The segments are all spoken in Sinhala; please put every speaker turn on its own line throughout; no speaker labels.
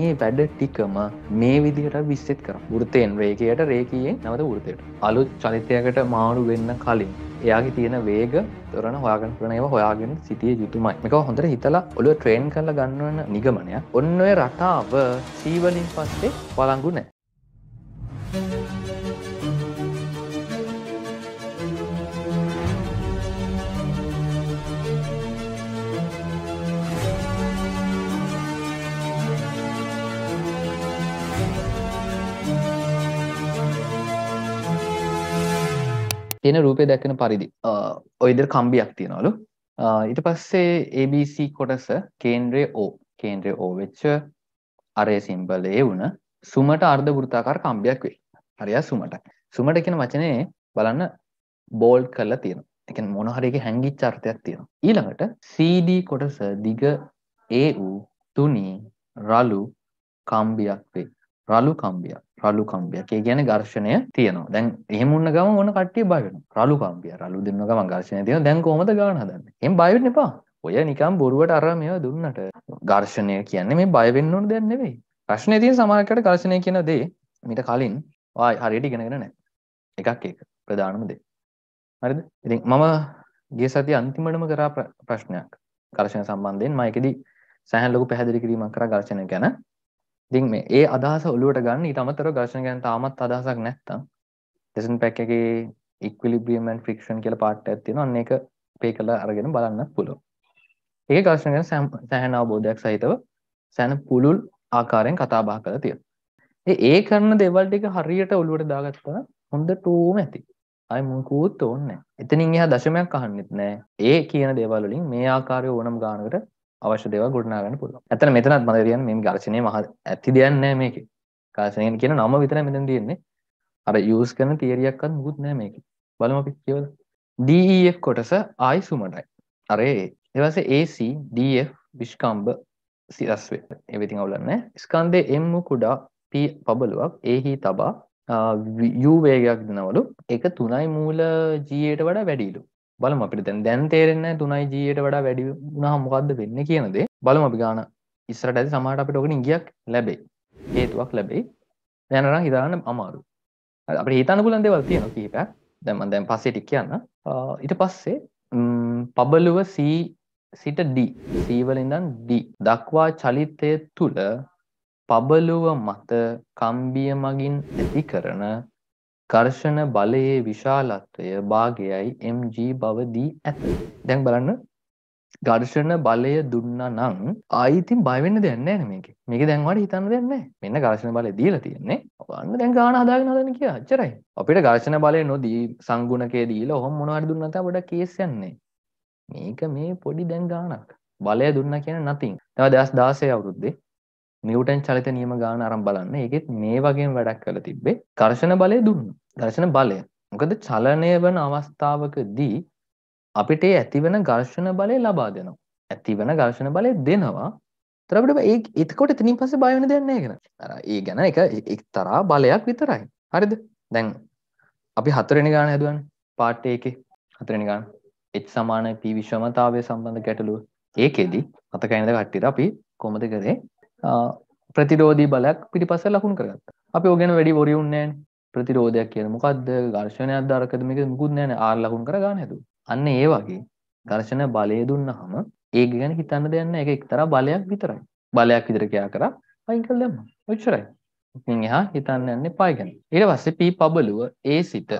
මේ වැඩ ටිකම මේ විදිහට විස්සෙත් කර ෘතයෙන් රේකයට රේකයේ නවත ෘතයට අලුත් චලිතයකට මාරු වෙන්න කලින් එයාගේ තියෙන වේග තොරන හොයාගන්න කරන ඒව හොයාගෙන සිටිය යුතුමයි එක හොඳට හිතලා ඔලුව ට්‍රේන් කරලා ගන්නවන නිගමනය ඔන්න ඔය රටාව සීවලින් පස්සේ පලංගු නෑ තියෙන රූපය දැක්කන පරිදි ඔයිදර කම්බියක් තියෙනවලු ඊට පස්සේ ABC කොටස කේන්ද්‍රය ඕ කේන්ද්‍රය ඕ වෙච්ච අරය සිම්බලේ වුණ සුමට අර්ධ ෘතාකාර කම්බයක් වේ හරියා සුමට සුමට කියන වචනය බලන්න බෝල්් කරලා තියෙන එක මොනහරක හැඟි චර්තයක් තියෙන ඊළඟට CD කොටස දිග ඒ වූ තුනී රලු කම්බියක් වේ රළු කම්බියක්. රළු කම්බියක්. ඒ කියන්නේ ඝර්ෂණය තියෙනවා. දැන් එහෙම වුණ ගමන් ඕන කට්ටිය බය වෙනවා. රළු කම්බිය. රළු දෙන්න ගමන් ඝර්ෂණය තියෙනවා. දැන් කොහොමද ගාන හදන්නේ? එහෙම බය වෙන්න එපා. ඔය නිකම් බොරුවට අර මේවා දුන්නට ඝර්ෂණය කියන්නේ මේ බය වෙන්න ඕන දෙයක් නෙවෙයි. ප්‍රශ්නේ තියෙන සමාජයකට ඝර්ෂණය කියන දේ මීට කලින් ආයි හරියට ඉගෙනගෙන නැහැ. එකක් ඒක ප්‍රධානම දේ. හරිද? ඉතින් මම ගිය සතියේ අන්තිමටම කරා ප්‍රශ්නයක් ඝර්ෂණ සම්බන්ධයෙන් මම ඒකෙදි සෑහෙන ලොකු පැහැදිලි කිරීමක් කරා ඝර්ෂණය ගැන. දින් මේ ඒ අදහස ඔලුවට ගන්න ඉතමතර ගර්ශන ගැන තාමත් අදහසක් නැත්තම් දෙසන් පැක්කගේ ඉක්විලිබියමන් ෆික්ෂන් කියල පාට ඇත්තින අන්න එක පේ කළ අරගෙන බලන්න පුළුව ඒ ගර්ශන ගැන සෑහන අවබෝධයක් සහිතව සැන පුළුල් ආකාරයෙන් කතා බා කළ තියෙන ඒ කරන දෙවල් ටික හරියට ඔලුවට දාගත්තා හොඳ ටූම ඇති අයි මුකූත් ඕන්න එතනින් එහා දශමයක් අහන්නෙත් නෑ ඒ කියන දෙවල්ලින් මේ ආකාරය ඕනම් ගානකට අවශ්‍ය දේව ගොඩනාගන්න පුළුව ඇතන මෙතනත් මද කියන්න මේ ගර්ශනය මහ ඇති දෙයන්නෑ මේක කාශනයෙන් කියන නම විතර මෙතන තියෙන්නේ අර යස් කරන තේරියක්කත් මුකුත් නෑ මේක බලම අපි කියවල ඩF e කොටස ආයි සුමටයි අරේ එවස AC DF විිෂ්කම්බ සිරස්වේ එවිතින් අවුලන්න ස්කන්දේ එම්ම කුඩා ප පබලුවක් ඒහි තබා යූවේගයක් දෙනවලු එක තුනයි මූල ජීයට වඩා වැඩිලු බලම අපිට තැන් දැන් තේරෙන්න තුනයි ජීයට වඩා වැඩි වුණහ මොකක්ද වෙන්න කියනද බලම අපි ගාන ඉස්සරට ඇති සමහට අපිට ඕකන ගියක් ලැබේ හේතුවක් ලැබෙයි දැනර හිතාන්න අමාරු අප හිතන පුලන් දෙවල් තියෙන කීප දැම දැන් පස්සේ ටික් කියන්න ඉට පස්සේ පබලුව සී සිට ඩී සීවලින්දන් ඩී දක්වා චලිතය තුළ පබලුව මත කම්බිය මගින් ඇති කරන කර්ෂණ බලයේ විශාලත්වය භාගයයි MG බව දී ඇත. දැන් බලන්න ගර්ෂණ බලය දුන්න නම් ආයිතින් බයවෙන්න දෙන්න න මේක මේක දැන්වට හිතන්න දෙන්න මෙන්න ගර්ශණ බලය දීලා තියෙන්නේ ඔන්න දැන් ගාන හදාගෙන හදන කිය අච්චරයි අපිට ගර්ශණ බලය නොදී සංගුණකය දීලා ඔහොම මොනවාරි දුන්නත ගොඩ කේස් යන්නේ මේක මේ පොඩි දැන් ගානක් බලය දුන්න කියන නතින් තව දස් දාසය අවුරුද්දේ නිවටන් චලිත නියම ගාන අරම් බලන්න ඒකෙත් මේ වගේ වැඩක් කළ තිබ්බේ කර්ශණ බලය දුන්න දර්ශන බලය මොකද චලනය වන අවස්ථාවකදී අපිට ඇතිවන ගර්ශණ බලය ලබා දෙනවා ඇතිවන ගර්ශණ බලය දෙනවා තරට ඒ එතකොට තිනින් පස බයවන දෙන්නේ ගෙන ඒ ගැන එක එක් තරා බලයක් විතරයි හරිද දැන් අපි හතරෙන ගාන හැදුවන් පාට්ට එක හතරෙන ගාන එත් සමාන පිවිශ්වමතාවය සම්බන්ධ ගැටලුව ඒකෙදී අතකයිනද කට්ටිට අපි කොමද කරේ ප්‍රතිරෝධී බලයක් පිටිපස ලකුණු කරගත්ත අපි ඕගෙන වැඩි ොරියුන්නේන් ප්‍රතිරෝධයක් කියන මොකක්ද ඝර්ෂණයක් දාරකද මේක මුකුත් නැහැ ආර් ලකුණු කර ගන්න හැදුව. අන්න ඒ වගේ ඝර්ෂණ බලය දුන්නාම ඒක ගැන හිතන්න දෙයක් නැහැ. ඒක එක්තරා බලයක් විතරයි. බලයක් විතර කියා කරා අයින් කරලා දැම්මා. ඔච්චරයි. ඉතින් එහා හිතන්න යන්න එපා ගැන. ඊට පස්සේ P පබලුව A සිට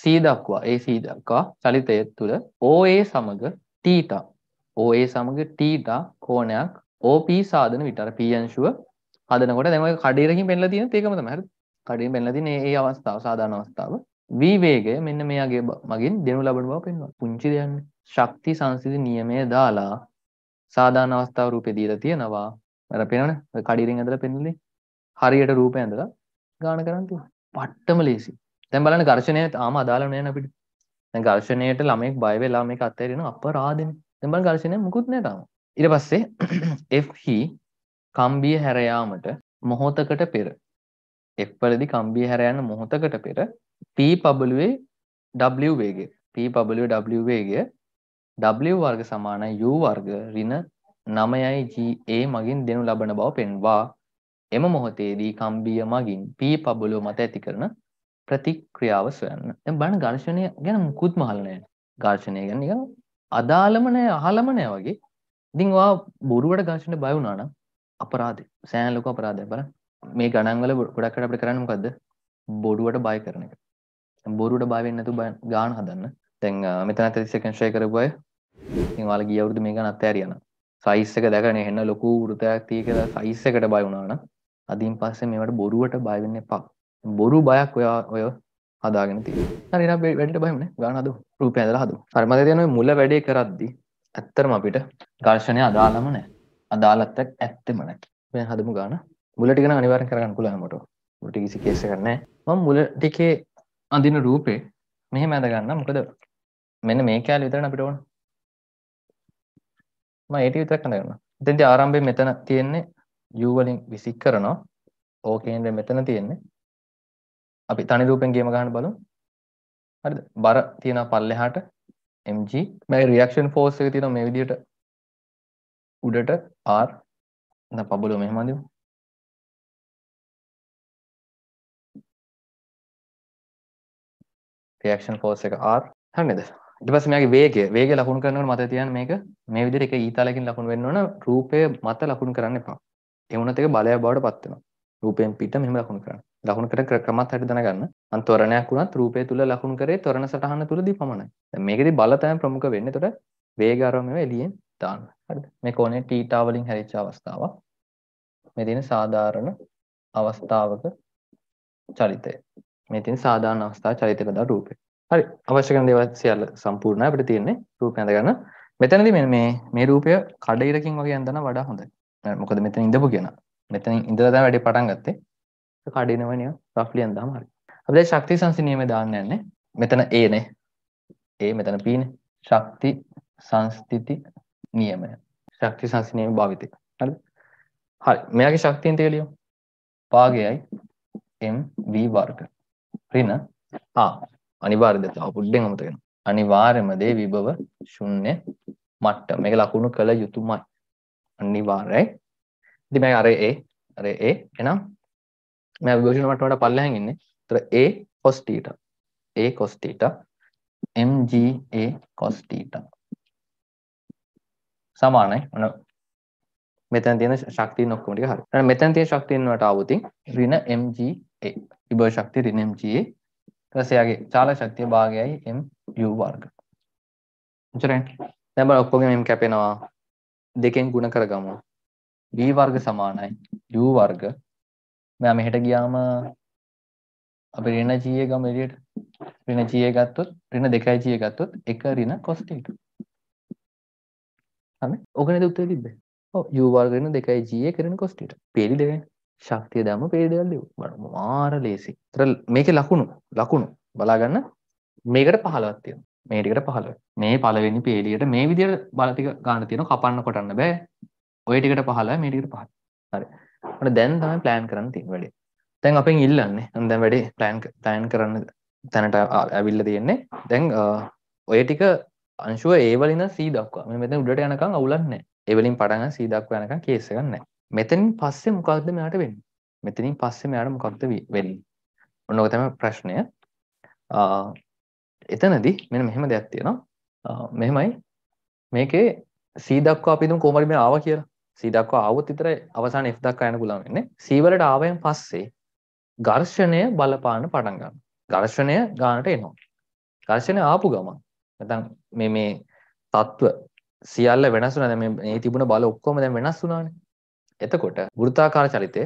C දක්වා A C දක්වා චලිතය තුළ OA සමග තීටා OA සමග තීටා කෝණයක් OP සාධන විතර P අංශුව හදනකොට දැන් ඔය කඩේරකින් පෙන්ලා තියෙන තේකම තමයි හරිද? කඩින් පැල්ලතින ඒ අවස්ථාව සාධාන අවස්ථාව වීවේගය මෙන්න මේගේ මගින් දෙනු ලබන බව පෙන්වා පුංචි දෙයන්න ශක්ති සංසිති නියමය දාලා සාධාන අවස්ථාව රූපය දීල තියෙනවා මැර පෙනන කඩිරින් ඇඳල පෙන්ලි හරියට රූපය ඇඳලා ගාන කරන්තු පට්ටම ලේසි තැම් බලන ගර්ශනය ආම අදාලනයන අපිට ගර්ශනයට ළමෙක් බයවෙලා මේ අත්තේරෙන අප රාධන තැබල් ගර්ශනය මුකුත් නෑතම ඉට පස්සේ එහි කම්බිය හැරයාමට මොහෝතකට පෙර එක්වලදි කම්බිය හැරයන්න මොහොතකට පෙර P පබලුවේ W වේගය P පබලුවේ W වේගය W වර්ග සමානයි U වර්ග ඍණ 9යි GA මගින් දෙනු ලබන බව පෙන්වා එම මොහොතේදී කම්බිය මගින් P පබලුව මත ඇති කරන ප්‍රතික්‍රියාව සොයන්න. දැන් බලන්න ඝර්ෂණය ගැන මුකුත් මහල නැහැ. ඝර්ෂණය ගැන නිකන් අදාළම නැහැ, අහලම නැහැ වගේ. ඉතින් ඔයා බොරුවට ඝර්ෂණයට බය වුණා නම් අපරාධේ. සෑහෙන ලොකු අපරාධයක් බලන්න. මේ ගණන්වල ගොඩක්කට අපට කරන්න මොකක්ද බොඩුවට බය කරන එක බොරුට බාවෙන්නතු බ ගාන හදන්න තැන් මෙතන ඇතිසකංශය කරපුය ඉවාල ගියවුරුදු මේ ගන අත්තෑරයන සයිස්සක දැකන එන්න ලොකු වෘතයක් තියකද සයිස්සකට බයවුණාන අදීන් පස්සේ මේට බොරුවට බයවෙන්න පක් බොරු බයක් ඔයා ඔය හදාගෙන ති නිර වැඩට බයමන ගානද රූපයදල හදු පර්මද යන මුල වැඩේ කරද්දි ඇත්තරම අපිට ගර්ශණය අදාළම නෑ අදාලත්තක් ඇත්තෙමනැ මෙ හදමු ගාන මුල ටිකන අනිවාර කරගන්න කුලාමට ට කිසි කේස කරන මම මුල ටිකේ අඳින රූපේ මෙහෙ මැදගන්න මොකද මෙන්න මේ කෑල් විතරන අපිට ඕන ම ඒට විතර කඳගන්න දෙති ආරම්භය මෙතන තියෙන්නේ යූවලින් විසික් කරනවා ඕකේන්ද මෙතන තියෙන්නේ අපි තනි රූපෙන් ගේම ගහන්න බලු හරි බර තියෙන පල්ලෙහාට MG මැයි රියක්ෂන් ෆෝස් එක තියෙන මේ විදියට උඩට R පබලෝ මෙහමදිමු ප්‍රක්ෂන් ෆෝස් එක ආර් හන්නද ඉටපස මේගේ වේගේ වේග ලකුණු කරනව මත තියන් මේක මේ විදිර එක ඊතාලකින් ලකුණු වෙන්නවන රූපය මත ලකුණු කරන්න එපා එවුණනතක බලය බවට පත්වන රූපයෙන් පිට මෙම ලකුණු කරන්න ලකුණු කර ක්‍රමත් හට දනගන්න අන්තොරණයක් වුණත් රූපය තුළ ලකුණු කරේ තොරණ සටහන තුළදී පමණයි මේකෙදි බලතයන් ප්‍රමුඛ වෙන්න තොට වේගාරමව එලියෙන් දාන්න මේ කෝනේ ටීටාවලින් හැරිච්ච අවස්ථාවක් මෙදින සාධාරණ අවස්ථාවක චරිතය මේ තියෙන සාධාරණ අවස්ථා චරිත බෙදා රූපය. හරි. අවශ්‍ය කරන දේවල් සියල්ල සම්පූර්ණයි අපිට තියෙන්නේ රූපය හඳගන්න. මෙතනදී මෙන්න මේ මේ රූපය කඩිරකින් වගේ යන්දන වඩා හොඳයි. මොකද මෙතන ඉඳපු කෙනා. මෙතන ඉඳලා තමයි වැඩේ පටන් ගත්තේ. කඩිනවනේ රෆ්ලි යන්දාම හරි. අපි දැන් ශක්ති සංසි නියමේ දාන්න යන්නේ. මෙතන A නේ. A මෙතන P නේ. ශක්ති සංස්ථಿತಿ නියමය. ශක්ති සංසි නියම භාවිතය. හරි. හරි. මෙයාගේ ශක්තියන් තේලියෝ. පාගයයි m v වර්ග. ඍණ හා අනිවාර්යද තව පුඩ්ඩෙන් අමතක කරනවා. අනිවාර්යම දේ විභව ශුන්‍ය මට්ටම. මේක ලකුණු කළ යුතුමයි. අනිවාර්යයි. ඉතින් මේක අර ඒ අර ඒ එහෙනම් මේ විභව ශුන්‍ය මට්ටමට පල්ලෙහාන් ඉන්නේ. ඒතර a cos theta. a cos theta mg a cos theta සමානයි. ඔන්න මෙතන තියෙන ශක්තියන් ඔක්කොම ටික හරි. එහෙනම් මෙතන තියෙන ශක්තියන් වලට ආවොතින් ඍණ mg a විභව ශක්තිය ඍණ mg ඊට පස්සේ යාගේ චාල ශක්තිය භාගයයි mu වර්ග එච්චරයි දැන් බලන්න ඔක්කොගෙම m කැපෙනවා දෙකෙන් ಗುಣ කරගමු v වර්ග සමානයි u වර්ග මෙයා මෙහෙට ගියාම අපි ඍණ g එක ගමු එළියට ඍණ g එක ගත්තොත් ඍණ 2යි g එක ගත්තොත් 1 ඍණ cos θ හරි ඕක නේද උත්තර තිබ්බේ ඔව් u වර්ග ඍණ 2යි g එක ඍණ cos θ පේලි දෙවෙනි ශක්තිය දැම පේදල් ලියව මාර ලේසි තර මේක ලකුණු ලකුණු බලාගන්න මේකට පහලවත්තියෙන මේටිකට පහලව මේ පලවෙනි පේලියට මේ විදිර බලතික ගාන තියෙන කපන්න කොටන්න බෑ ඔය ටිකට පහල මේටිකට පහල හරි දැන් තම ප්ලෑන් කරන්න තින් වැඩේ තැන් අපෙන් ඉල්ලන්නේ අන්දැ වැඩේ ප්ලෑන් තෑන් කරන්න තැනට ඇවිල්ල තියෙන්නේ දැන් ඔය ටික අංශුව ඒවලින සීදක්වා මෙ මෙත උඩට යනකං අවුලන්න එවලින් පටග සීදක්ව යනක කේසගන්න මෙතනින් පස්සේ මොකක්ද මෙයාට වෙන්න මෙතනින් පස්සේ මෙයාට මොකක්ද වෙන්නේ ඔන්නක තම ප්‍රශ්නය එතනදී මෙන මෙහෙම දෙයක් තියෙනවා මෙහෙමයි මේකේ සීදක්වා අපිතුම් කෝමරි මේ ආව කියලා සීදක්වා අවුත් විතර අවසාන එෆ් දක්වා යන ගුලා වෙන්නේ සීවලට ආවයෙන් පස්සේ ඝර්ෂණය බලපාන පටන් ගන්න ඝර්ෂණය ගානට එනවා ඝර්ෂණය ආපු ගමන් නැතන් මේ මේ තත්ත්ව සියල්ල වෙනස් වුණා දැන් මේ තිබුණ බල ඔක්කොම දැන් වෙනස් වුණානේ එතකොට වෘතාකාර චරිතය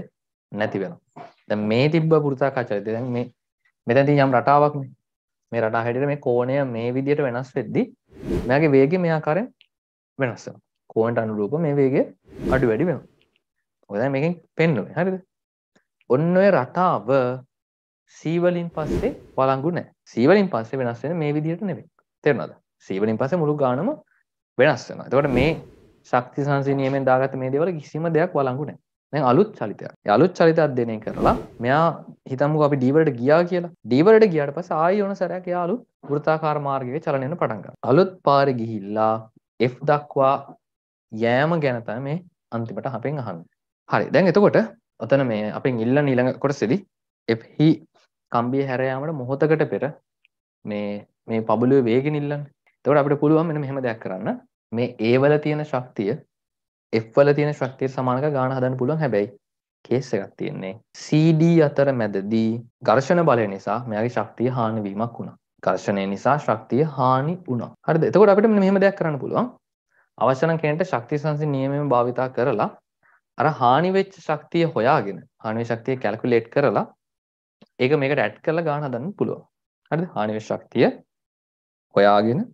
නැති වෙනවා. දැන් මේ තිබ්බ වෘතාකාර චරිතය දැන් මේ මෙතනදී යම් රටාවක්නේ. මේ රටා හැටියට මේ කෝණය මේ විදිහට වෙනස් වෙද්දී මෙයාගේ වේගය මේ ආකාරයෙන් වෙනස් වෙනවා. කෝණයට අනුරූපව මේ වේගය අඩු වැඩි වෙනවා. ඔය දැන් මේකෙන් පෙන්නුනේ. හරිද? ඔන්න ඔය රටාව සීවලින් පස්සේ වළංගු නැහැ. සීවලින් පස්සේ වෙනස් වෙන මේ විදිහට නෙමෙයි. තේරුණාද? සීවලින් පස්සේ මුළු ගානම වෙනස් වෙනවා. එතකොට මේ ශක්ති සංසි නියමෙන් දාගත මේ දෙවල කිසිම දෙයක් වලංගුන දැන් අලුත් චලිතයක් අලුත් චලිත අධ්‍යනය කරලා මෙයා හිතමු අපි ඩීවලට ගියා කියලා ඩීවලට ගියට පස ආය ඕන සැරයක් යාලු ෘතාකාර මාර්ගයේ චලනයන පටන්ග අලුත් පාර ගිහිල්ලා එෆ් දක්වා යෑම ගැනත මේ අන්තිමට අපෙන් අහන්න හරි දැන් එතකොට ඔතන මේ අපෙන් ඉල්ල නිළඟ කොටසෙදි එහි කම්බිය හැරයාමට මොහොතකට පෙර මේ මේ පබලුව වේග නිල්ලන්න තවට අපට පුළුවන් මෙ මෙහම දෙයක් කරන්න මේ A වල තියෙන ශක්තිය F වල තියෙන ශක්තියට සමාන කරලා ගාන හදන්න පුළුවන් හැබැයි කේස් එකක් තියෙන්නේ CD අතර මැදදී ඝර්ෂණ බලය නිසා මෙයාගේ ශක්තිය හානි වීමක් වුණා. ඝර්ෂණය නිසා ශක්තිය හානි වුණා. හරිද? එතකොට අපිට මෙන්න මෙහෙම දෙයක් කරන්න පුළුවන්. අවශ්‍ය නම් කෙනෙක්ට ශක්තිය සංසිඳ නියමයෙන් භාවිතා කරලා අර හානි වෙච්ච ශක්තිය හොයාගෙන හානි වෙච්ච ශක්තිය කැල්කියුලේට් කරලා ඒක මේකට ඇඩ් කරලා ගාන හදන්න පුළුවන්. හරිද? හානි වෙච්ච ශක්තිය හොයාගෙන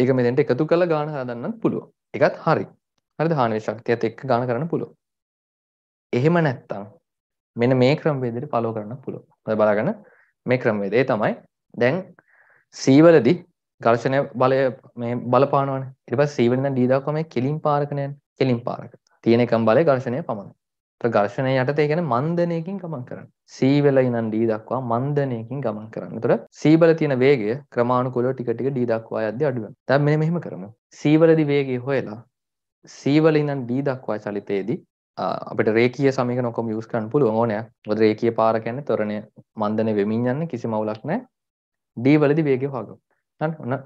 ඒක මෙතෙන්ට එකතු කළ ගාන හදන්නත් පුළුවන්. එකත් හරි. හරිද? හානි ශක්තියත් එක්ක ගාන කරන්න පුළුවන්. එහෙම නැත්තම් මෙන්න මේ ක්‍රමවේදෙට follow කරන්න පුළුවන්. ඔය බලගන්න මේ ක්‍රමවේදය තමයි දැන් C වලදී ඝර්ෂණය බලය මේ බලපානවනේ. ඊට පස්සේ C වලින් දැන් D දක්වා මේ කෙලින් පාරක නෑනේ. කෙලින් පාරක. තියෙන එකම බලය ඝර්ෂණය පමණයි. ප්‍රඝර්ෂණය යටතේ කියන්නේ මන්දනයකින් ගමන් කරන්න. C වල ඉඳන් D දක්වා මන්දනයකින් ගමන් කරන්න. එතකොට C වල තියෙන වේගය ක්‍රමානුකූලව ටික ටික D දක්වා යද්දී අඩු වෙනවා. දැන් මෙන්න මෙහෙම කරමු. C වලදී වේගය හොයලා C වල ඉඳන් D දක්වා චලිතයේදී අපිට රේකීය සමීකරණ ඔක්කොම යූස් කරන්න පුළුවන් ඕනෑ. මොකද රේකීය පාර කියන්නේ ත්වරණය මන්දනය වෙමින් යන්නේ කිසිම අවුලක් නැහැ. D වලදී වේගය හොයාගමු. හරි ඔන්න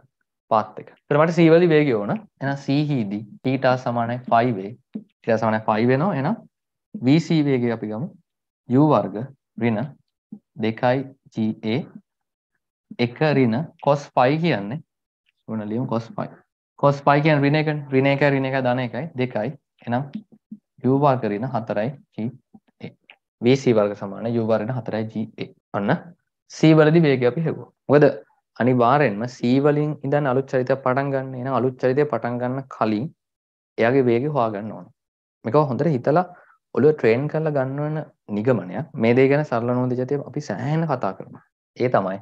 පාත් එක. එතකොට මට C වලදී වේගය ඕන. එහෙනම් C හිදී θ සමානයි 5 වේ. θ සමානයි 5 වෙනවා. එහෙනම් VC වේගය අපි ගමු u වර්ග ඍණ 2GA 1 ඍණ cos pi කියන්නේ ඕන ලියමු cos pi cos pi කියන්නේ ඍණ එකනේ ඍණ එක ඍණ එක ධන එකයි 2යි එහෙනම් u වර්ග ඍණ 4GA VC වර්ග සමාන u වර්ග 4GA අන්න C වලදී වේගය අපි හෙව්වා මොකද අනිවාර්යෙන්ම C වලින් ඉඳන් අලුත් චරිතයක් පටන් ගන්න එහෙනම් අලුත් චරිතය පටන් ගන්න කලින් එයාගේ වේගය හොයාගන්න ඕන මේක හොඳට හිතලා ඔළුව ට්‍රේන් කරලා ගන්නවන නිගමනයක් මේ දේ ගැන සරල නෝද ජතය අපි සෑහන කතා කරම ඒ තමයි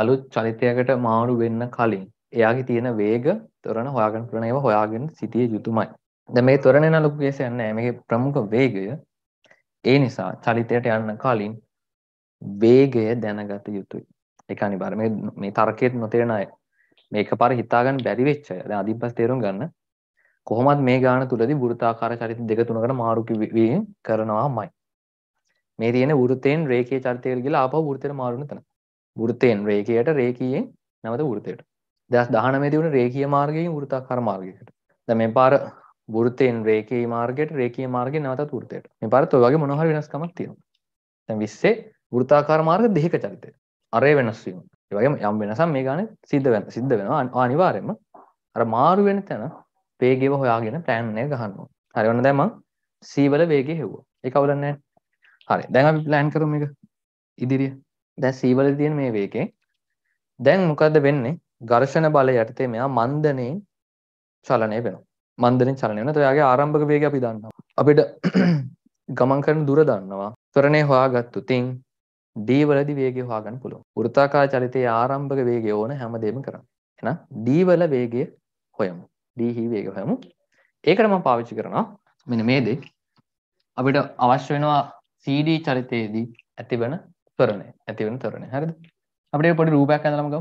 අලුත් චලිතයකට මාරු වෙන්න කලින් එයාගේ තියෙන වේග තොරණ හොයාගන් කරනව හොයාගෙන සිටිය යුතුමයි ද මේ තොරණ නලුකුගේ යන්න මේ ප්‍රමුඛ වේගය ඒ නිසා චලිතයට යන්න කලින් වේගය දැනගත යුතුයි එකනි බර මේ තර්කයත් නොතේරෙන අය මේක පර හිතාගන්න බැරිවෙච්චය අධිපස් තේරුම් ගන්න කොහොමත් මේ ගාන තුළදි වෘතාකාර චරිත දෙක තුනකට මාරු කිවීම කරනවාමයි. මේ තියෙන වෘතයෙන් රේඛීය චරිතයකට ගිහලා ආපහු වෘතයට මාරු වෙන තැන. වෘතයෙන් රේඛයට රේඛීයෙන් නැවත වෘතයට. 2019 දී වුණ රේඛීය මාර්ගයෙන් වෘතාකාර මාර්ගයකට. දැන් මේ පාර වෘතයෙන් රේඛීය මාර්ගයට රේඛීය මාර්ගයෙන් නැවතත් වෘතයට. මේ පාරත් ඔය වගේ මොන හරි වෙනස්කමක් තියෙනවා. දැන් 20 වෘතාකාර මාර්ග දෙකක චරිතය. අරේ වෙනස් වීම. ඒ වගේම යම් වෙනසක් මේ ගානේ සිද්ධ වෙන සිද්ධ වෙනවා අනිවාර්යයෙන්ම. අර මාරු වෙන තැන වේගෙව හොයාගෙන ප්ලෑන්ය ගහන්නවා හරි ඔන්න දැම සීවල වේගේ හෙව්වා එක අවුලන්නෑ හරි දැන් අපි ප්ලෑන් කරුම එක ඉදිරිය දැ සීවල තියෙන මේ වේකේ දැන් මොකක්ද වෙන්නේ ගර්ෂණ බල යටතේ මෙයා මන්දනයෙන් චලනය වෙන මන්දනින් චලනය වන ඔයාගේ ආරම්භක වේග අපි දන්නවා අපිට ගමන් කරන දුර දන්නවා තරණය හොයා ගත්තු තින් දීවලදි වේගේ හවාගන්න පුළුව වෘතාකා චරිතය ආරම්භක වේගේ ඕන හැමදේම කරන්න එන දීවල වේගේ හොයමු දීහිවේ එක හමු ඒකට ම පාවිච්චි කරනවා මෙන මේදේ අපිට අවශ්‍ය වෙනවා CD චරිතයේදී ඇතිවන තරණය ඇතිවන තරණය හරිද අපිට පොඩි රූපයක් ඇඳලම ගමු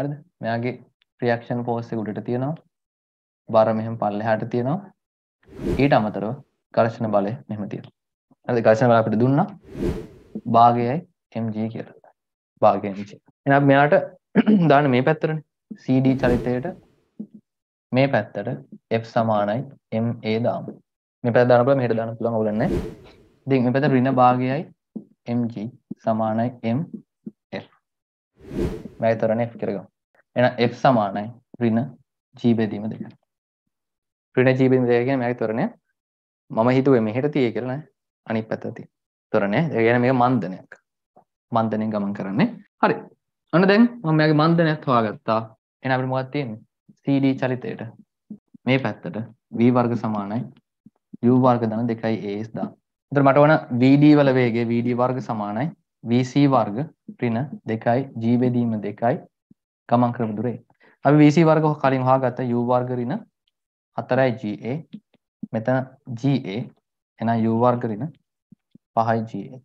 හරිද මෙයාගේ රියැක්ෂන් පෝස් එක උඩට තියෙනවා බර මෙහෙම පල්ලෙහාට තියෙනවා ඊට අමතරව ඝර්ෂණ බලය මෙහෙම තියෙනවා හරිද ඝර්ෂණ බලය අපිට දුන්නා භාගයයි mg කියලා භාගය mg එහෙනම් මෙයාට දාන්න මේ පැත්තරනේ CD චරිතයට මේ පැත්තට F සමානයි MA දාමු. මේ පැත්ත දාන්න පුළුවන් මෙහෙට දාන්න පුළුවන් ඕගොල්ලෝ නැහැ. ඉතින් මේ පැත්ත ඍණ භාගයයි MG සමානයි ML. මම තොරණ F කරගමු. එහෙනම් F සමානයි ඍණ G බෙදීම දෙක. ඍණ G බෙදීම දෙක කියන්නේ මගේ තොරණය මම හිතුවේ මෙහෙට තියෙයි කියලා නේ. අනිත් පැත්ත තියෙන. තොරණය. ඒ කියන්නේ මේක මන්දනයක්. මන්දනයෙන් ගමන් කරන්නේ. හරි. අන්න දැන් මම මෙයාගේ මන්දනයත් හොයාගත්තා. එන අපිට මොකක් තියෙන්නේ? CD චලිතයට. මේ පැත්තට v වර්ග සමානයි u වර්ග ධන 2a ස්10. එතකොට මට ඕන VD වල වේගය VD වර්ග සමානයි VC වර්ග ඍණ 2යි g බෙදීම 2යි ගමන් ක්‍රම දුර a. අපි VC වර්ග කලින් හොයාගත්ත u වර්ග ඍණ 4යි ga මෙතන ga එහෙනම් u වර්ග ඍණ 5යි ga.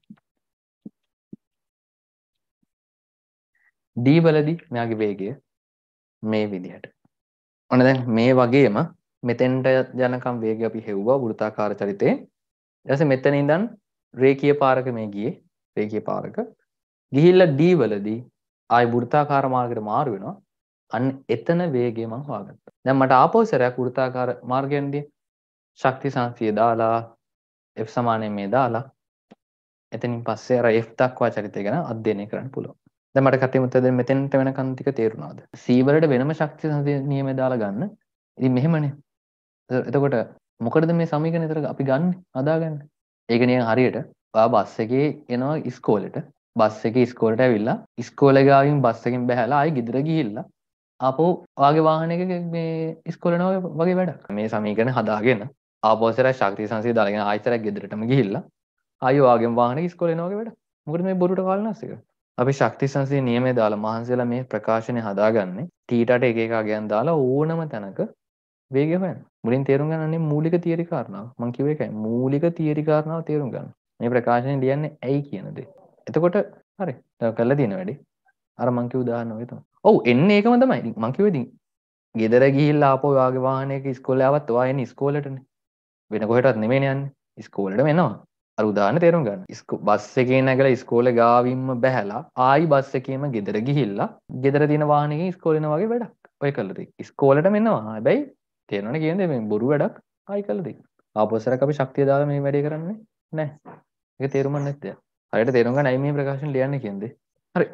D වලදී මෙයාගේ වේගය මේ විදිහට ඕන දැන් මේ වගේම මෙතෙන්ට යනකම් වේග අපි හෙව්වා වෘතාකාර චරිතේ ඊටසේ මෙතන ඉඳන් රේකීය පාරක මේ ගියේ රේකීය පාරක ගිහිල්ලා D වලදී ආයි වෘතාකාර මාර්ගයට මාරු වෙනවා අන්න එතන වේගය මං හොයාගත්තා දැන් මට ආපහු සැරයක් වෘතාකාර මාර්ගයෙන්දී ශක්ති සංසිය දාලා F සමානයෙන් මේ දාලා එතනින් පස්සේ අර F දක්වා චරිතය ගැන අධ්‍යයනය කරන්න පුළුවන් දැමට කතමුත්තද මෙතැන්ට වෙන කන්තික තේරුණාද සීවලට වෙනම ශක්ති සති නියම දාලා ගන්න ඉති මෙහෙමන එතකොට මොකටද මේ සමීක නතර අපි ගන්න අදාගන්න ඒකනය හරියට පා බස් එකේ එනවා ඉස්කෝලට බස් එක ස්කෝලට ඇවිල්ලා ඉස්කෝලගාවින් බස්සකින් බැහලා අයි ගිදර ගිහිල්ලා අපෝ වගේ වාහනක මේ ඉස්කොලනව වගේ වැඩක් මේ සමීකන හදාගෙන ආපෝසර ශක්ති සංසේ දාගෙන ආයිතරක් ගෙදරටම ගිහිල්ලා අයවාගේ වාහන ස්කොලනෝගේ වැඩ මුකර මේ බොරුට කාලනස්සක අපි ශක්ති සංසේ නියමේ දාලා මහන්සලා මේ ප්‍රකාශනය හදාගන්නේ ටීටට එක එක අගයන් දාලා ඕනම තැනක වේගය හොයන්න. මුලින් තේරුම් ගන්නන්නේ මූලික තියරි කාරණාව. මං කිව්ව එකයි මූලික තියරි කාරණාව තේරුම් ගන්න. මේ ප්‍රකාශනය ලියන්නේ ඇයි කියන දේ. එතකොට හරි. දැන් කරලා දින වැඩි. අර මං කිව්ව උදාහරණ වගේ තමයි. ඔව් එන්නේ ඒකම තමයි. මං කිව්වේ ඉතින් ගෙදර ගිහිල්ලා ආපහු ඔයාගේ වාහනයක ඉස්කෝලේ ආවත් ඔයා එන්නේ ඉස්කෝලේටනේ. වෙන කොහෙටවත් නෙමෙයිනේ යන්නේ. ඉස්කෝලේටම එනවා. අරුදාන තේරුම් ගන්න ස්කු බස්ස එකේ නැගල ස්කෝල ගාවින්ම බැහැලා ආයි බස්ස එකේම ගෙදර ගිහිල්ලා ගෙදර තින වානක ස්කෝලන වගේ වැඩක් ඔය කලද ස්කෝලට මෙන්නවා හැබැයි තියෙනන කියද මේ බොරු වැඩක් ආයි කලද අපසර අපි ශක්තිය දාල මේ වැඩි කරන්නේ නෑ එක තේරුමන් නැත්තය හයට තේරුම් නයි මේ ප්‍රකාශන ලියන්න කියද හරි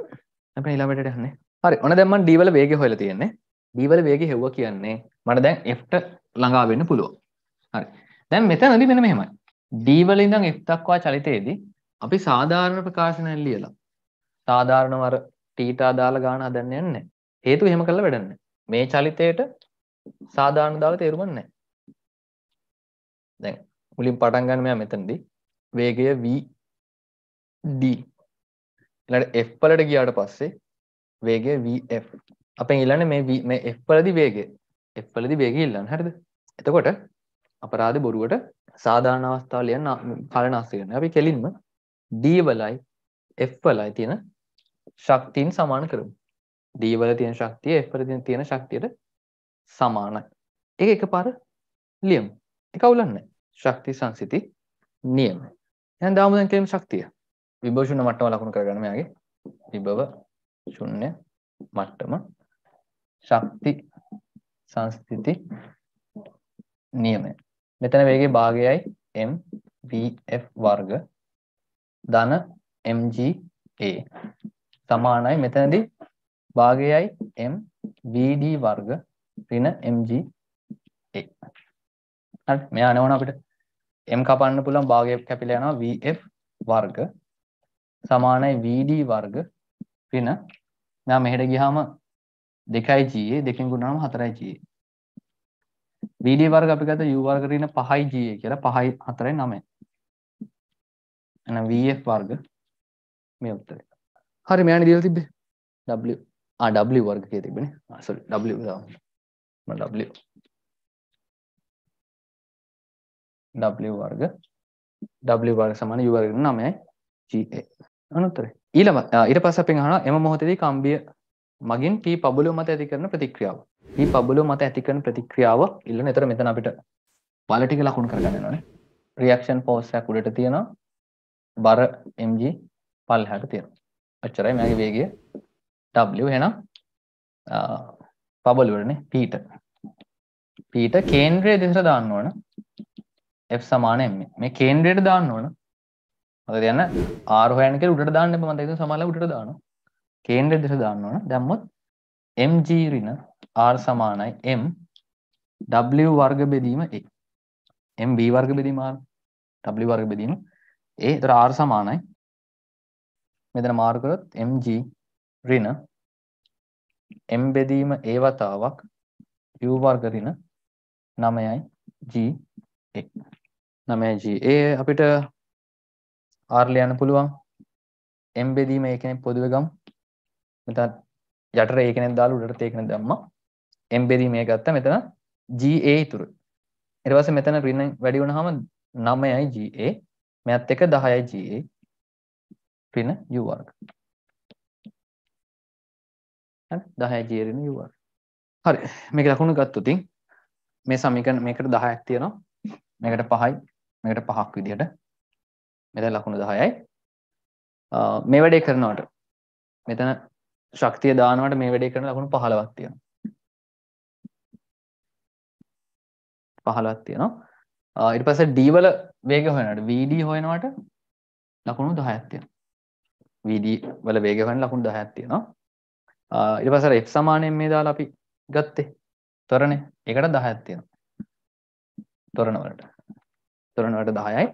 අප නිලාමට යන්නේ හරි ඕන දැම්මන් ඩීවල වේග හොල තියෙන්නේ ඩීවල වේග හෙව්ව කියන්නේ මට දැන් එට ළඟාවෙන්න පුළුව හරි දැන් මෙතනදි මෙන මෙහෙමයි D වල ඉඳන් F දක්වා චලිතයේදී අපි සාධාරණ ප්‍රකාශනයක් ලියලා සාධාරණව අර ටීටා දාලා ගාන හදන්න යන්නේ හේතුව එහෙම කළා වැඩක් මේ චලිතයට සාධාරණ දාලා තේරුමක් නැහැ. දැන් මුලින් පටන් ගන්න මෙයා මෙතනදී වේගය v d ඊළඟට f වලට ගියාට පස්සේ වේගය vf අපෙන් ඊළඟ මේ v මේ f වලදී වේගය f වලදී වේගය ඉල්ලන්න හරිද? එතකොට අපරාධ බොරුවට සාධාරණ අවස්ථාවල යන කලනාස්ති කරනවා. අපි කෙලින්ම D වලයි F වලයි තියෙන ශක්තියින් සමාන කරමු. D වල තියෙන ශක්තිය F වල තියෙන ශක්තියට සමානයි. ඒක එකපාර ලියමු. ඒක අවුලක් නැහැ. ශක්ති සංසිති නියම. එහෙනම් දාමු දැන් කෙලින්ම ශක්තිය. විභව ශුන්‍ය මට්ටම ලකුණු කරගන්න මෙයාගේ. විභව ශුන්‍ය මට්ටම ශක්ති සංස්ථිති නියමය මෙතන වේගේ භාගයයි m vf වර්ග ධන mg a සමානයි මෙතනදී භාගයයි m vd වර්ග ඍණ mg a හරි මෙයා නෝන අපිට m කපන්න පුළුවන් භාගය කැපිලා යනවා vf වර්ග සමානයි vd වර්ග ඍණ මෙයා මෙහෙට ගියාම 2g දෙකෙන් ගුණනම 4g වීඩිය වර්ග අපි ගත යවර්ගරන පහයි ජය කියර පහයි අතරයි නමෙන් එන වF වර්ග මේ උත්තර හරි මෙයාන දියල් තිබේ ඩ වර්ග කිය තිබෙන අසල් වර්ග වර්ග සමන යවර්ග නමයි අනුතර ඊළම ඊට පස අපෙන් හන එම මොහොතදී කම්බිය මගින් පී පබලු මත ඇති කරන ප්‍රතික්‍රියාව මේ බබලෝ මත ඇතිකරන ප්‍රතික්‍රියාව ඉල්ලන. ඒතර මෙතන අපිට බල ටික ලකුණු කරගන්න වෙනවානේ. රියැක්ෂන් ෆෝස් එකක් උඩට තියෙනවා. බර mg පල්ලෙහාට තියෙනවා. අච්චරයි මගේ වේගය w එහෙනම් බබල් වලනේ පීට. පීට කේන්ද්‍රයේ දෙසට දාන්න ඕන. F සමාන m. මේ කේන්ද්‍රයට දාන්න ඕන. මතක තියන්න R හොයන්න කියලා උඩට දාන්න එපා. මතක තියන්න සමානලා උඩට දානවා. කේන්ද්‍රයේ දෙසට දාන්න ඕන. දැම්මොත් mg ඍණ R සමානයි M W වර්ග බෙදීම A. M B වර්ග බෙදීම R W වර්ග බෙදීම A. ඒතර R සමානයි මෙතන මාරු කරොත් mg ඍණ m බෙදීම a වතාවක් u වර්ග ඍණ 9යි g a 9g a අපිට r ලියන්න පුළුවන් m බෙදීම a කෙනෙක් පොදුවේ ගමු මෙතන යටට a කෙනෙක් දාලා උඩට a කෙනෙක් දැම්මා එම්බෙදි මේ ගත්ත මෙතන ජA ඉතුරු එරවස මෙතන රින්න වැඩි වුණ හම නමයයි ජA මෙත් එක දහයයි ජA රින යවර්ග දහය ජරෙන යවර් හරි මේක ලකුණු ගත්තුතින් මේ සමිකන මේකට දහයක් තියෙනවා මේකට පහයි මේකට පහක් විදිහට මෙත ලකුණු දහයයි මේ වැඩේ කරනවට මෙතන ශක්තිය දානවට මේ වැඩේ කරන ලකුණු පහලවක් තියෙනවා පහලත් තියෙනවා ඉට පස ඩීවල වේග හොයනට වීඩී හොයනවට ලකුණු දහඇත්තිය වීඩී වල වේගහන් ලකුණ දහැත්තියෙනවා ඉට පසර එක් සමානයෙන් මේ දාලා අපි ගත්තේ තොරණ එකට දහැත්තියෙන තොරණවලට තොරණවට දහයයි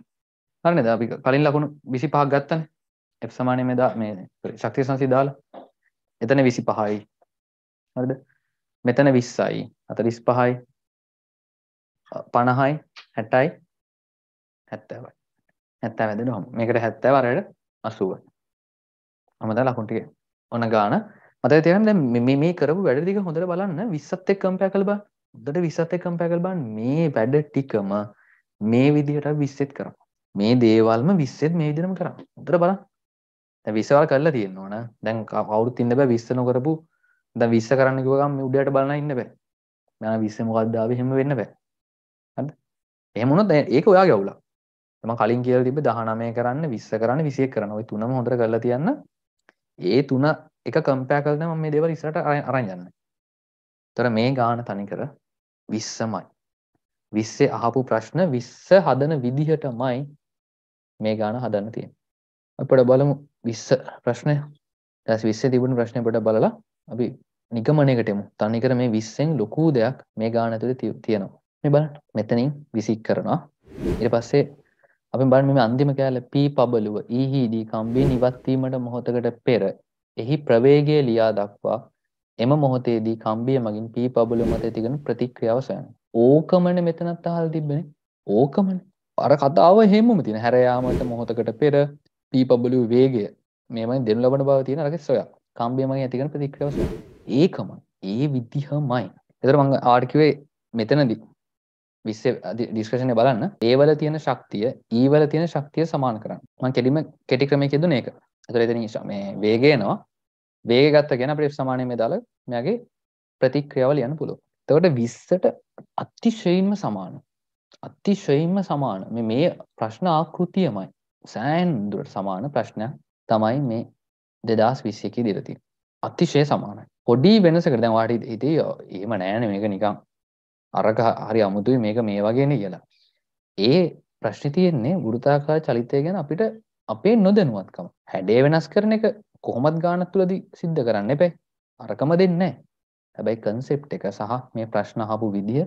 හරන ද අපි කලින් ලකුණු විසි පහ ගත්තන එක් සමානය මෙදා මේ ශක්තිය සංසි දාලා එතන විසි පහයි හරද මෙතන විස්සයි අතරිස් පහයි 50යි 60යි 70යි 70 වැදෙනවා මේකට 70 වරයට 80 අමතක ලකුණු ටික ඔන්න ගාන මතක තියාගන්න දැන් මේ මේ කරපු වැඩ ටික හොඳට බලන්න 20ත් එක්ක කම්පයර් කරලා බලන්න හොඳට 20ත් එක්ක කම්පයර් කරලා බලන්න මේ වැඩ ටිකම මේ විදිහට 20ත් කරමු මේ දේවල්ම 20ත් මේ විදිහටම කරමු හොඳට බලන්න දැන් 20 වර කරලා තියෙනවා න ะ දැන් කවුරුත් ඉන්න බෑ 20 නොකරපු දැන් 20 කරන්න කිව්වගම උඩයට බලන ඉන්න බෑ මම 20 මොකක්ද ආවේ එහෙම වෙන්න බෑ හරිද එහෙම වුණොත් ඒක ඔයාගේ අවුලක් මම කලින් කියලා තිබ්බ 19 කරන්න 20 කරන්න 21 කරන්න ওই තුනම හොඳට කරලා තියන්න ඒ තුන එක කම්පයර් කරලා මම මේ දේවල් ඉස්සරහට අරන් යන්නේ ඒතර මේ ගාන තනිකර 20මයි 20 අහපු ප්‍රශ්න 20 හදන විදිහටමයි මේ ගාන හදන්න තියෙන්නේ අපිට බලමු 20 ප්‍රශ්නය දැන් 20 තිබුණු ප්‍රශ්නේ පොඩ්ඩක් බලලා අපි නිගමනයකට එමු. තනිකර මේ 20න් ලොකු දෙයක් මේ ගාන ඇතුලේ තියෙනවා. මේ බලන්න මෙතනින් විසික් කරනවා ඊට පස්සේ අපි බලන්න මේ අන්තිම කැල p පබලුව EED කම්බියෙන් ඉවත් වීමට මොහොතකට පෙර එහි ප්‍රවේගය ලියා දක්වා එම මොහොතේදී කම්බිය මගින් p පබලුව මත තිබෙන ප්‍රතික්‍රියාව සොයන ඕකමනේ මෙතනත් අහලා තිබ්බනේ ඕකමනේ අර කතාව එහෙමම තියෙන හැර යාමට මොහොතකට පෙර පීපබලු වේගය මේමයි දෙනු ලබන බව තියෙන අරක සොයා කම්බියමගේ ඇතිකන ප්‍රතික්‍රියාව ඒකම ඒ විදිහමයි එතකොට මම ආඩ් කිව්වේ මෙතනදී විස්ස ඩිස්කශනය බලන්න ඒවල තියෙන ශක්තිය ඒවල තියෙන ශක්තිය සමාන කරන්න මං කෙලිම කෙටි ක්‍රමය කියෙදන ඒක ඇතුරෙතන මේ වේගේනවා වේගත්ත ගැන ප්‍රේප් සමානය මේ දාල මෙයාගේ ප්‍රතික්‍රියාවල යන්න පුළුව තවට විස්සට අතිශයින්ම සමාන අතිශයින්ම සමාන මේ ප්‍රශ්න ආකෘතියමයි සෑන්දුරට සමාන ප්‍රශ්නයක් තමයි මේ දෙදස් විස්සයකි දිරති අතිශය සමානයි පොඩි වෙනසකරදවාට හිතේ ඒම නෑන මේක නිකම් අරක හරි අමුතුයි මේක මේ වගේන කියලා. ඒ ප්‍රශ්න තියෙන්නේ වෘතාකා චලිතය ගැන අපිට අපේ නොදැනුවත්කම හැඩේ වෙනස් කරන එක කොහොමත් ගානත් තුළදී සිද්ධ කරන්න එපැයි අරකම දෙන්න හැබැයි කන්සෙප් එක සහ මේ ප්‍රශ්න හපු විදිහ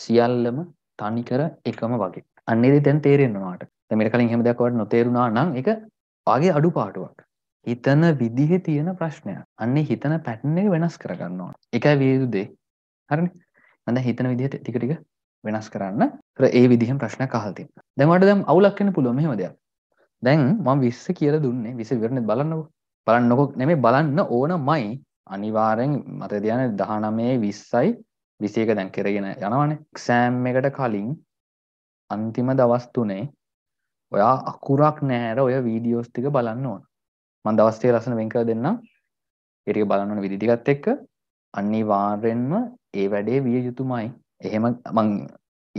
සියල්ලම තනිකර එකම වගේ අන්නේෙ තැන් තේරෙන්වාට මෙට කලින් හෙම දෙයක්වට නොතේරුණා නම් එක වගේ අඩු පාටුවක් හිතන විදිහ තියෙන ප්‍රශ්නය අන්නේ හිතන පැට්න එක වෙනස් කරගන්නවා එකයි වියදු දේ හරි අඳ හිතන විදිහට ටිකටික වෙනස් කරන්න ඒ විදිහම ප්‍රශ්න කහල්ති දැමට දම් අවුලක්කන්න පුළුවමහෙමද දැන් මං විස්ස කියල දුන්නේ විස විරණ බලන්නව බලන්නකොක් නෙමේ බලන්න ඕන මයි අනිවාරෙන් මත දයන දහනමේ විස්සයි විසේක දැන් කෙරගෙන යනවන ක්සෑම් එකට කලින් අන්තිම දවස්තුනේ ඔයා අකුරක් නෑර ඔය වීඩියෝස්තික බලන්න ඕන මන් දවස්සේ ලසන වෙන්කර දෙන්න එටික බලන්නන විදිටිකත් එක්ක අනිවාර්යෙන්ම ඒ වැඩේ විය යුතුමයි එහෙම මං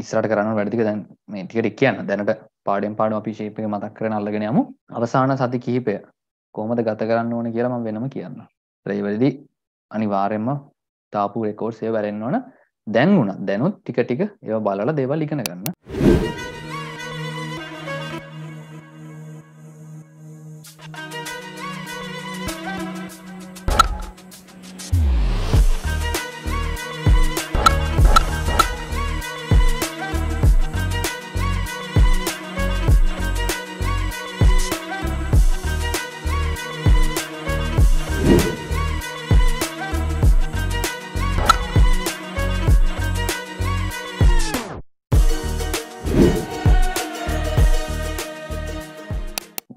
ඉස්රට කරන්න වැඩික දැන් මේ ටිකට කියන්න දැනට පාඩෙන් පාඩු අපි ශේපක මතක් කරන අල්ලගෙන යමු අවසාන සති කිහිපය කොහොමද ගත කරන්න ඕන කියලා මම වෙනම කියන්න රේවලදී අනිවාර්යෙන්ම තාපු රෙකෝඩ්ස් ඒ වැරෙන්න ඕන දැන් වුණ දැනුත් ටික ටික ඒව බලලා දේවල් ඉගෙන ගන්න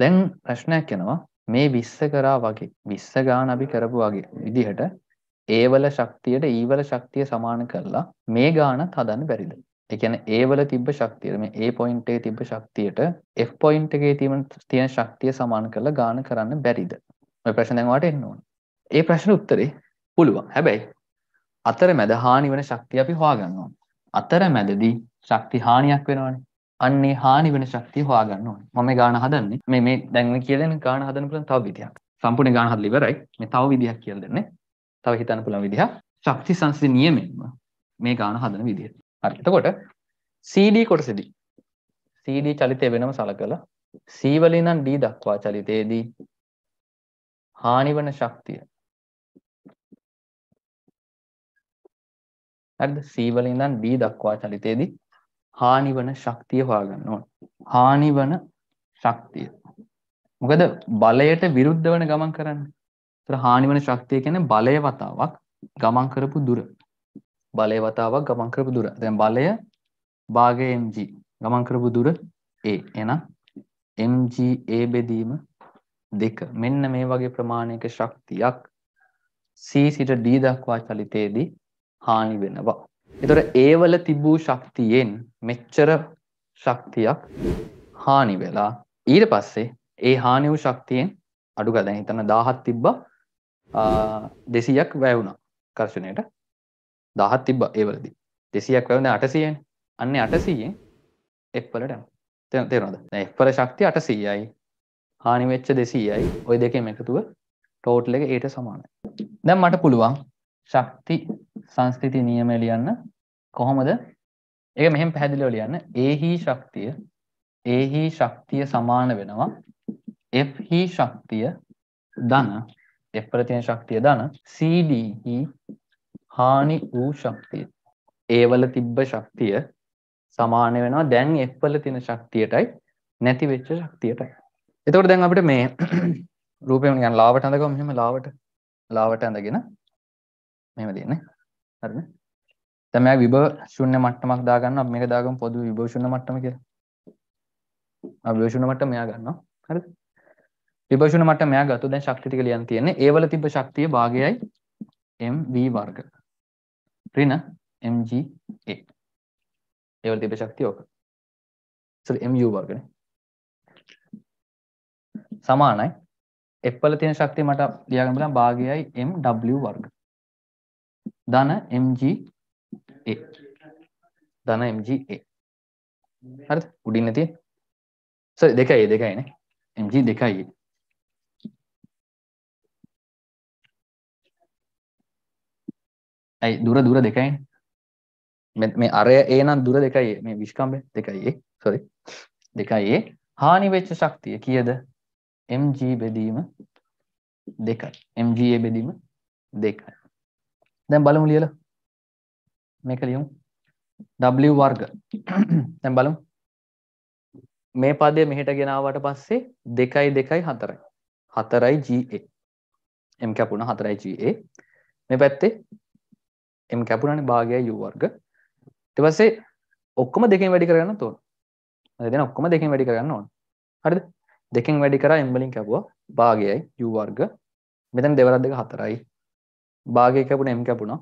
දැන් ප්‍රශ්නයක් එනවා මේ 20 කරා වගේ 20 ගාන අපි කරපු වගේ විදිහට ඒවල ශක්තියට ඊවල ශක්තිය සමාන කරලා මේ ගානත් හදන්න බැරිද? ඒ කියන්නේ ඒවල තිබ්බ ශක්තිය මේ A පොයින්ට් එකේ තිබ්බ ශක්තියට F පොයින්ට් එකේ තියෙන තියෙන ශක්තිය සමාන කරලා ගාන කරන්න බැරිද? ඔය ප්‍රශ්න දැන් ඔයාලට එන්න ඕන. ඒ ප්‍රශ්නේ උත්තරේ පුළුවන්. හැබැයි අතරමැද හානි වෙන ශක්තිය අපි හොයාගන්න ඕන. අතරමැදදී ශක්ති හානියක් වෙනවනේ. අන්නේ හානි වෙන ශක්තිය හොයාගන්න ඕනේ. මම මේ ගාන හදන්නේ. මේ මේ දැන් මේ කියලා දෙන ගාන හදන්න පුළුවන් තව විදියක්. සම්පූර්ණ ගාන හදලා ඉවරයි. මේ තව විදියක් කියලා දෙන්නේ. තව හිතන්න පුළුවන් විදිහ. ශක්ති සංසිඳ නියමයෙන්ම මේ ගාන හදන විදිය. හරි. එතකොට CD කොටසේදී CD චලිතය වෙනම සලකලා C වලින් නම් D දක්වා චලිතයේදී හානිවන ශක්තිය හරිද C වලින් නම් D දක්වා චලිතයේදී හානිවන ශක්තිය හොයාගන්න ඕන හානිවන ශක්තිය මොකද බලයට විරුද්ධ වන ගමන් කරන්න තර හානිවන ශක්තිය කැන බලය වතාවක් ගමන් කරපු දුර බලය වතාවක් ගමන් කරපු දුර දැන් බලය භාගMG ගමන් කරපු දුර ඒ එන MGA බෙදීම දෙක මෙන්න මේ වගේ ප්‍රමාණයක ශක්තියක් C සිට D දක්වා චලිතයේදී හානි වෙනවා එතොට ඒවල තිබූ ශක්තියෙන් මෙච්චර ශක්තියක් හානි වෙලා ඊට පස්සේ ඒ හානි වූ ශක්තියෙන් අඩු ගදැන හිතන දාහත් තිබ්බ දෙසියක් වැැවුණා කර්ශණයට දහත් තිබ්බ ඒවලදි දෙසියක් වැවන අටසියෙන් අන්න අටසීයෙන් එක්වලට තෙරනද එක්වල ශක්ති අට සීයයි හානිවෙච්ච දෙසීයයි ඔය දෙකෙන් එකතුව ටෝට්ල එක ඒට සමානයි දැම් මට පුළුවන් ශක්ති සංස්කෘති නියමය ලියන්න කොහොමද ඒක මෙහෙම පැහැදිලිව ලියන්න ඒහි ශක්තිය ඒහි ශක්තිය සමාන වෙනවා F හි ශක්තිය ධන F වල තියෙන ශක්තිය ධන CD හි හානි වූ ශක්තිය A වල තිබ්බ ශක්තිය සමාන වෙනවා දැන් F වල තියෙන ශක්තියටයි නැති වෙච්ච ශක්තියටයි. එතකොට දැන් අපිට මේ රූපේ නිකන් ලාවට අඳගම මෙහෙම ලාවට ලාවට අඳගෙන මෙහෙම දෙන්න හරිද දැන් මෙයා විභව ශූන්‍ය මට්ටමක් දාගන්නවා අපි මේක දාගමු පොදු විභව ශූන්‍ය මට්ටම කියලා අපි විභව ශූන්‍ය මට්ටම මෙයා ගන්නවා හරිද විභව ශූන්‍ය මට්ටම මෙයා ගත්තොත් දැන් ශක්ති ටික ලියන්න තියෙන්නේ ඒ වල තිබ්බ ශක්තිය භාගයයි mv වර්ග ඍණ mg a ඒ වල තිබ්බ ශක්තිය ඕක sorry mu වර්ගනේ සමානයි F වල තියෙන ශක්තිය මට ලියාගන්න බලන්න භාගයයි mw වර්ග ධන MGA ධන MGA හරිද උඩින් තියෙන සරි දෙකයි දෙකයි නේ MG දෙකයි ඇයි දුර දුර දෙකයි මේ අරය ඒ නම් දුර දෙකයි මේ විශ්කම්බය දෙකයි ඒ සොරි දෙකයි ඒ හානි වෙච්ච ශක්තිය කීයද MG බෙදීම දෙකයි MG බෙදීම දෙකයි දැන් බලමු ලියලා මේක ලියමු w වර්ග දැන් බලමු මේ පදය මෙහෙට ගෙනාවට පස්සේ 2යි 2යි 4යි 4යි ga m කැපුණා 4යි ga මේ පැත්තේ m කැපුණානේ භාගයයි u වර්ග ඊට පස්සේ ඔක්කොම දෙකෙන් වැඩි කරගන්න ඕන. හරිද? දැන් ඔක්කොම දෙකෙන් වැඩි කරගන්න ඕන. හරිද? දෙකෙන් වැඩි කරා m වලින් කැපුවා භාගයයි u වර්ග. මෙතන දෙවරක් දෙක 4යි භාගය කැපුණ එම් කැපුණා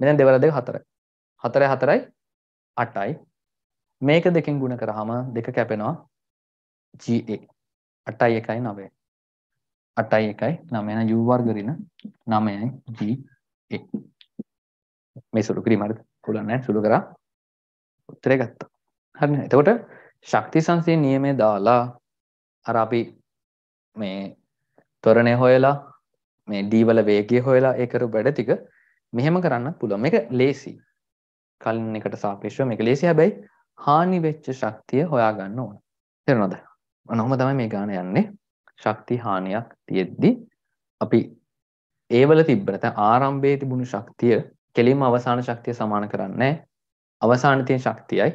මෙතන දෙවල දෙක හතර හතරයි හතරයි අටයි මේක දෙකෙන් ගුණ කරාම දෙක කැපෙනවා GA අටයි එකයි නවය අටයි එකයි නමයන යු වර්ගරින නමයයි GA මේ සුළු කිරීමට පුළන්න සුළු කරා උත්තරය ගත්තා හරි එතකොට ශක්ති සංසය නියමේ දාලා අර අපි මේ තොරණය හොයලා මේ ඩීවල වේගේ හොයලා ඒකරු වැඩ ටික මෙහෙම කරන්න පුළුවන් මේක ලේසි කලින් එකට සාපේක්ෂව මේක ලේසි හැබැයි හානි වෙච්ච ශක්තිය හොයා ගන්න ඕන තේරෙනවද අන්න ඔහම තමයි මේ ගාන යන්නේ ශක්ති හානියක් තියෙද්දි අපි ඒවල තිබ්බට ආරම්භයේ තිබුණු ශක්තිය කෙලින්ම අවසාන ශක්තිය සමාන කරන්නේ අවසාන තියෙන ශක්තියයි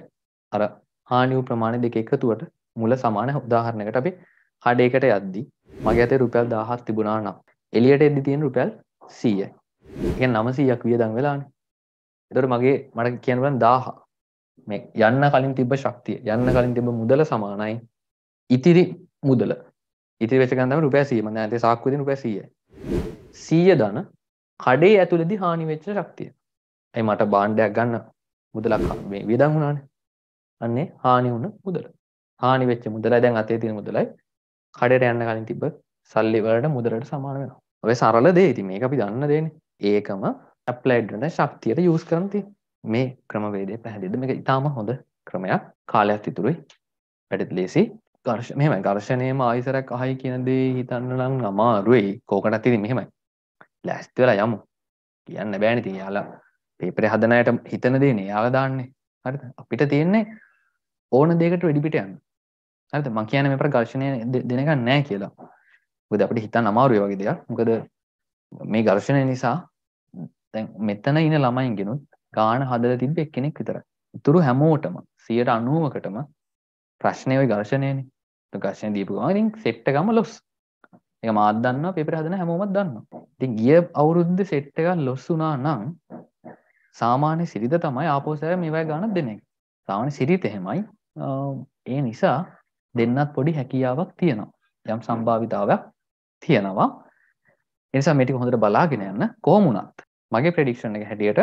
අර හානි වූ ප්‍රමාණය දෙක එකතුවට මුල සමාන උදාහරණයකට අපි හඩේකට යද්දි මගේ අතේ රුපියල් 1000ක් තිබුණා නම් එලියට එද්දි තියෙන රුපැල් සීය එක නමසීයක් විය දං වෙලාන එතොට මගේ මට කියනවන් දාහ මේ යන්න කලින් තිබ ශක්තිය යන්න කලින් තිබ මුදල සමානයි ඉතිරි මුදල ඉතිරි වෙචගන්දම රුපැසීම ඇතේ සාක්කුතින රුපැසිය සීය දන කඩේ ඇතුළෙදි හානිවෙච්ච ශක්තිය ඇයි මට බාණ්ඩයක් ගන්න මුදලක් මේ වියදං වුණාන අන්නේ හානි වුණ මුදල හානිවෙච්ච මුදලයි දැන් අතේ තියෙන මුදලයි කඩට යන්න කලින් තිබ සල්ලි වලට මුදලට සමාන වෙනවා ඔය සරල දේ ඉති මේක අපි දන්න දෙන ඒකම ඇප්ලයිඩ්න ශක්තියට යස් කරන්ති මේ ක්‍රමවේදේ පැහැදිද මේක ඉතාම හොඳ ක්‍රමයක් කාලයක් ඉතුරුයි පැඩිත් ලේසි ගර්ශ මෙම ගර්ශනයම ආයිසරක් අහයි කියනදේ හිතන්න නම් අමාරුවයි කෝකට ඇතිද මෙහෙමයි ලැස්තිවෙලා යමු කියන්න බෑනති යාලා පේපර හදනයට හිතන දේන යාල දාන්නේ හරි අපිට තියෙන්නේ ඕන දෙකට වැඩිපිට යන්න හරිත මං කියන මෙ ප්‍ර ගර්ශණය දෙනක නෑ කියලා ගොද අපට හිතන් අමාරුව වගේ දෙයක් මොකද මේ ගර්ශණය නිසා මෙතන ඉන ළමයින්ගෙනුත් ගාන හදල තිබ එක් කෙනෙක් විතර තුරු හැමෝටම සියට අනුවකටම ප්‍රශ්නය ඔයි ගර්ශණයන ගර්ශය දීපුවාරින් සෙට්ට ගම ලොස් එක මාදන්න පෙපර හදන හැමෝමත් දන්න ති ගිය අවුරුද්ධ සෙට්ටක ලොස් වුනා නම් සාමාන්‍ය සිරිත තමයි ආපෝසර මේවයි ගානක් දෙනෙක් සාමාන්‍ය සිරිත එහෙමයි ඒ නිසා දෙන්නත් පොඩි හැකියාවක් තියෙනවා යම් සම්භාවිතාවක් තියෙනවා එනිසා මේටික හොඳට බලාගෙන යන්න කෝමුණත් මගේ ප්‍රඩික්ෂණ එක හැටියට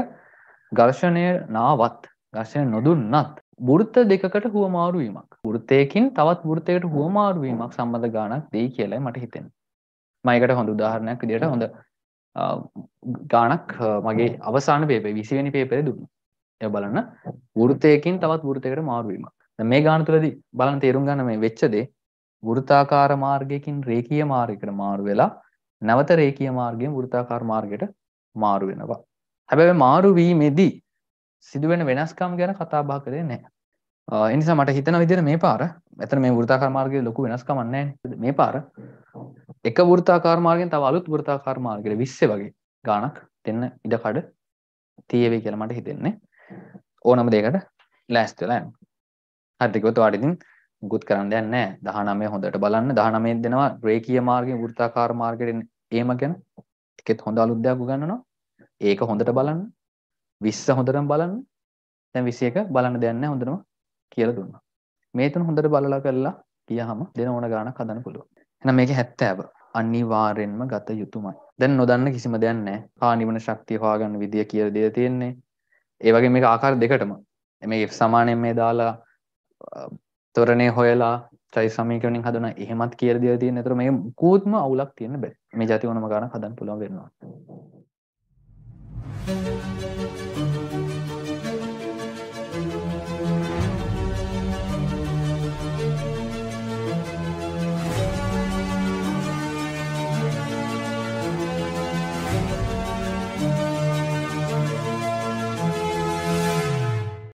ගර්ශණය නාවත් ගර්ශය නොදුන්නත් බෘත්ත දෙකට හුවමාරුවීමක් ෘත්තයකින් තවත් ෘත්තයට හුවමාරුවීමක් සම්බඳ ගානක් දෙයි කියලයි මට හිතෙන් මයකට හොඳ උදාහරණයක් විදිට හොඳ ගානක් මගේ අවසාන පේපේ විසිවැනි පේපර දුන්න එය බලන්න ෘතයකින් තවත් ෘතයකට මාරුවීමක් මේ ගාන තුලදී බලන් තේරුම් ගන්න මේ වෙච්චදේ වෘතාකාර මාර්ගයකින් රේකීය මාර්ගයකට මාරු වෙලා නැවත රේකීය මාර්ගයෙන් වෘතාකාර මාර්ගයට මාරු වෙනවා. හැබැයි මාරු වීමේදී සිදුවෙන වෙනස්කම් ගැන කතා බහ කරේ නැහැ. ඒ නිසා මට හිතන විදිහට මේ පාර මෙතන මේ වෘතාකාර මාර්ගයේ ලොකු වෙනස්කමක් නැහැ මේ පාර එක වෘතාකාර මාර්ගයෙන් තව අලුත් වෘතාකාර මාර්ගයකට 20 වගේ ගාණක් දෙන්න ඉඩ කඩ තියෙවි කියලා මට හිතෙන්නේ. ඕනම දෙයකට ලෑස්ති වෙලා යන්න. හරිද කිව්වොත් ඔයාලා ඉතින් මුකුත් කරන්න දෙයක් නැහැ 19 හොඳට බලන්න 19 දෙනවා රේකීය මාර්ගයේ වෘත්තාකාර මාර්ගයට එහෙම ගැන එකෙත් හොඳ අලුත් දෙයක් උගන්වනවා ඒක හොඳට බලන්න 20 හොඳටම බලන්න දැන් 21 බලන්න දෙයක් නැහැ හොඳටම කියලා දුන්නා මේ තුන හොඳට බලලා කරලා ගියාම දෙන ඕන ගාණක් හදන්න පුළුවන් එහෙනම් මේක 70 අනිවාර්යෙන්ම ගත යුතුමයි දැන් නොදන්න කිසිම දෙයක් නැහැ ආනිවන ශක්තිය හොයාගන්න විදිය කියලා දෙය තියෙන්නේ ඒ වගේ මේක ආකාර දෙකටම මේ සමානයෙන් මේ දාලා තොරණය හොයලා චයි සමීකරණින් හදන එහෙමත් කියර දිය තියෙන තර මේ කූත්ම අවුලක් තියෙන බැ මේ ජති වනම ගන හදන් පුළොන් වෙනවා.